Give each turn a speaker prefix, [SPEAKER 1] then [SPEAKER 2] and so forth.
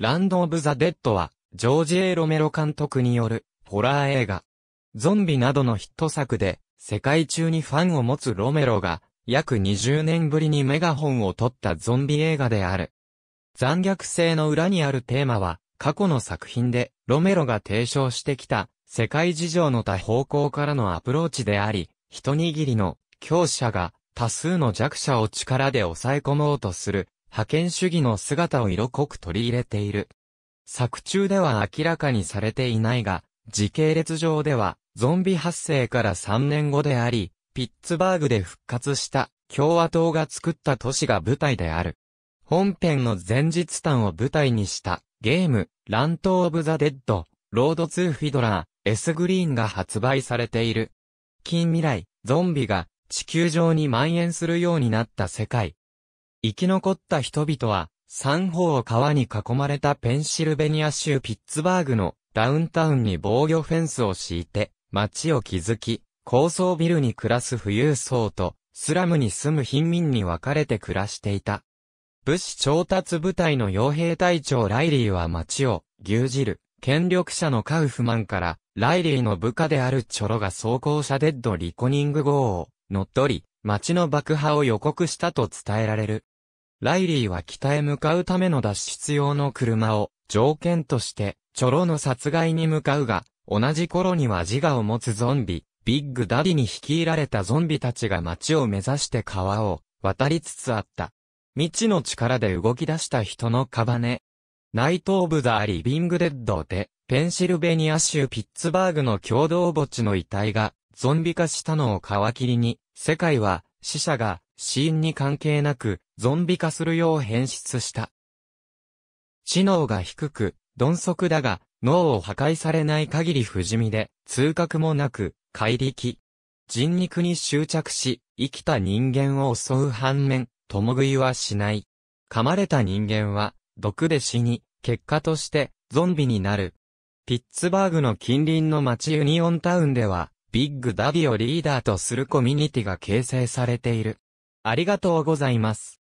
[SPEAKER 1] ランド・オブ・ザ・デッドは、ジョージ・エロメロ監督による、ホラー映画。ゾンビなどのヒット作で、世界中にファンを持つロメロが、約20年ぶりにメガホンを取ったゾンビ映画である。残虐性の裏にあるテーマは、過去の作品で、ロメロが提唱してきた、世界事情の多方向からのアプローチであり、一握りの強者が多数の弱者を力で抑え込もうとする覇権主義の姿を色濃く取り入れている。作中では明らかにされていないが、時系列上では、ゾンビ発生から3年後であり、ピッツバーグで復活した共和党が作った都市が舞台である。本編の前日譚を舞台にしたゲーム、ラント・オブ・ザ・デッド、ロード・ツー・フィドラー、S・ グリーンが発売されている。近未来、ゾンビが地球上に蔓延するようになった世界、生き残った人々は、三方を川に囲まれたペンシルベニア州ピッツバーグのダウンタウンに防御フェンスを敷いて、街を築き、高層ビルに暮らす富裕層と、スラムに住む貧民に分かれて暮らしていた。武士調達部隊の傭兵隊長ライリーは町を牛耳る権力者のカウフマンからライリーの部下であるチョロが装甲車デッドリコニング号を乗っ取り町の爆破を予告したと伝えられる。ライリーは北へ向かうための脱出用の車を条件として、チョロの殺害に向かうが、同じ頃には自我を持つゾンビ、ビッグダディに率いられたゾンビたちが街を目指して川を渡りつつあった。未知の力で動き出した人のカバネ。ナイト・オブ・ザ・リビング・デッドで、ペンシルベニア州ピッツバーグの共同墓地の遺体がゾンビ化したのを皮切りに、世界は死者が死因に関係なく、ゾンビ化するよう変質した。知能が低く、鈍足だが、脳を破壊されない限り不死身で、痛覚もなく、怪力。人肉に執着し、生きた人間を襲う反面、共食いはしない。噛まれた人間は、毒で死に、結果として、ゾンビになる。ピッツバーグの近隣の町ユニオンタウンでは、ビッグダビをリーダーとするコミュニティが形成されている。ありがとうございます。